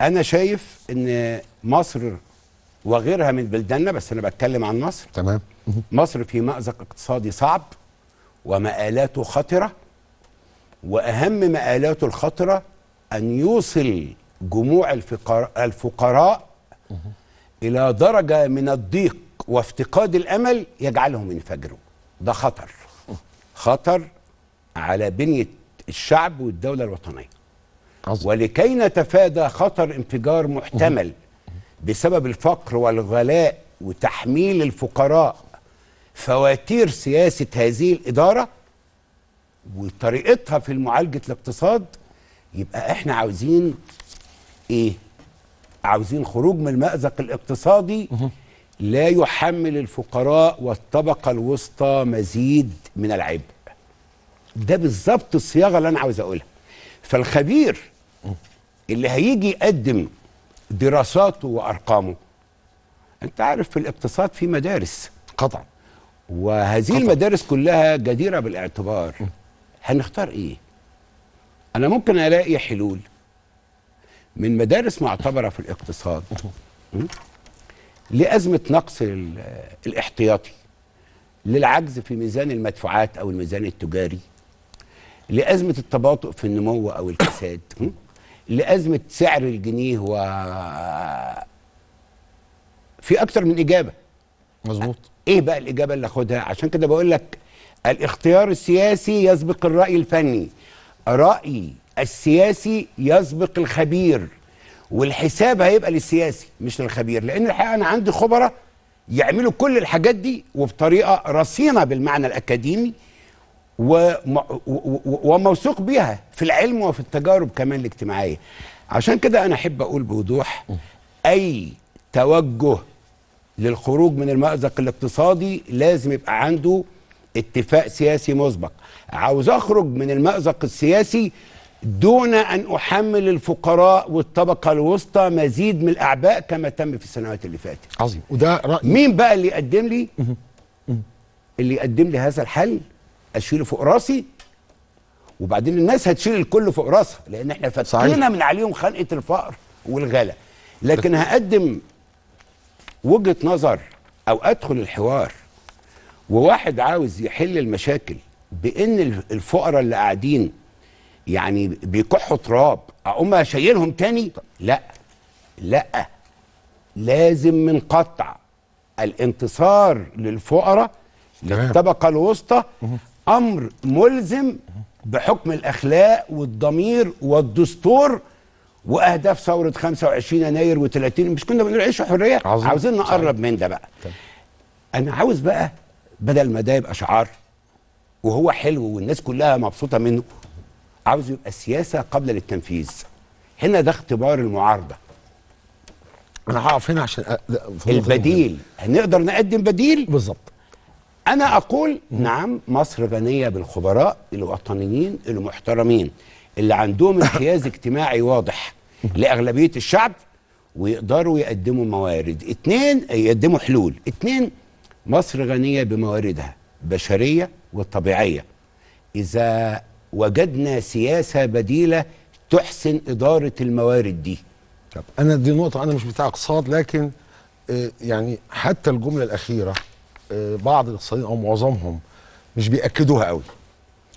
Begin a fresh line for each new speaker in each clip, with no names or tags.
انا شايف ان مصر وغيرها من بلداننا بس انا بتكلم عن مصر تمام مصر في مأزق اقتصادي صعب ومآلاته خطره واهم مآلاته الخطره ان يوصل جموع الفقراء, الفقراء الى درجه من الضيق وافتقاد الامل يجعلهم ينفجروا ده خطر خطر على بنيه الشعب والدوله الوطنيه ولكي نتفادى خطر انفجار محتمل بسبب الفقر والغلاء وتحميل الفقراء فواتير سياسة هذه الإدارة وطريقتها في معالجة الاقتصاد يبقى احنا عاوزين ايه عاوزين خروج من المأزق الاقتصادي لا يحمل الفقراء والطبقة الوسطى مزيد من العبء ده بالظبط الصياغة اللي أنا عاوز أقولها فالخبير اللي هيجي يقدم دراساته وارقامه انت عارف في الاقتصاد في مدارس قطعا وهذه قطع. المدارس كلها جديره بالاعتبار هنختار ايه انا ممكن الاقي حلول من مدارس معتبره في الاقتصاد لازمه نقص الاحتياطي للعجز في ميزان المدفوعات او الميزان التجاري لأزمة التباطؤ في النمو أو الكساد لأزمة سعر الجنيه و في أكتر من إجابة مظبوط إيه بقى الإجابة اللي أخدها عشان كده بقول لك الاختيار السياسي يسبق الرأي الفني رأي السياسي يسبق الخبير والحساب هيبقى للسياسي مش للخبير لأن الحقيقة أنا عندي خبرة يعملوا كل الحاجات دي وبطريقة رصينة بالمعنى الأكاديمي وموثوق بيها في العلم وفي التجارب كمان الاجتماعيه عشان كده انا احب اقول بوضوح اي توجه للخروج من المأزق الاقتصادي لازم يبقى عنده اتفاق سياسي مسبق عاوز اخرج من المأزق السياسي دون ان احمل الفقراء والطبقه الوسطى مزيد من الاعباء كما تم في السنوات اللي فاتت عظيم وده رأي مين بقى اللي يقدم لي اللي يقدم لي هذا الحل اشيله فوق راسي وبعدين الناس هتشيل الكل فوق راسها لان احنا فكينا من عليهم خنقه الفقر والغلا لكن هقدم وجهه نظر او ادخل الحوار وواحد عاوز يحل المشاكل بان الفقراء اللي قاعدين يعني بيكحوا تراب اقوم اشيلهم تاني لا لا لازم من قطع الانتصار للفقراء للطبقه الوسطى امر ملزم بحكم الاخلاق والضمير والدستور واهداف ثوره 25 يناير و30 مش كنا بنقول عيش حريه عظيم. عاوزين نقرب من ده بقى طيب. انا عاوز بقى بدل ما ده يبقى شعار وهو حلو والناس كلها مبسوطه منه عاوز يبقى السياسه قبل للتنفيذ هنا ده اختبار المعارضه انا هقف هنا عشان أ... البديل هنقدر نقدم بديل بالظبط انا اقول نعم مصر غنيه بالخبراء الوطنيين المحترمين اللي عندهم امتياز اجتماعي واضح لاغلبيه الشعب ويقدروا يقدموا موارد اتنين يقدموا حلول اتنين مصر غنيه بمواردها بشريه وطبيعية اذا وجدنا سياسه بديله تحسن اداره الموارد دي طب انا دي نقطه انا مش بتاع اقتصاد لكن آه، يعني حتى الجمله
الاخيره بعض الاقتصاديين او معظمهم مش بياكدوها قوي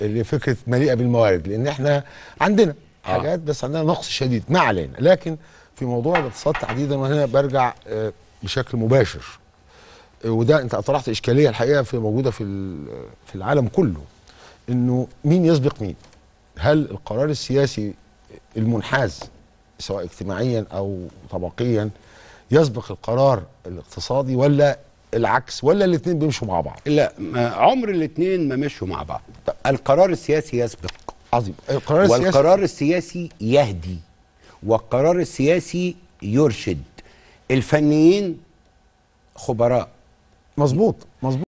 اللي فكره مليئه بالموارد لان احنا عندنا آه. حاجات بس عندنا نقص شديد ما علينا لكن في موضوع الاقتصاد تحديدا وهنا برجع آه، بشكل مباشر آه، وده انت طرحت اشكاليه الحقيقه في موجوده في في العالم كله انه مين يسبق مين هل القرار السياسي المنحاز سواء اجتماعيا او طبقيا يسبق القرار الاقتصادي ولا العكس ولا الاثنين بيمشوا مع بعض
لا عمر الاثنين ما مشوا مع بعض القرار السياسي يسبق عظيم القرار السياسي والقرار السياسي يهدي والقرار السياسي يرشد الفنيين خبراء مظبوط مظبوط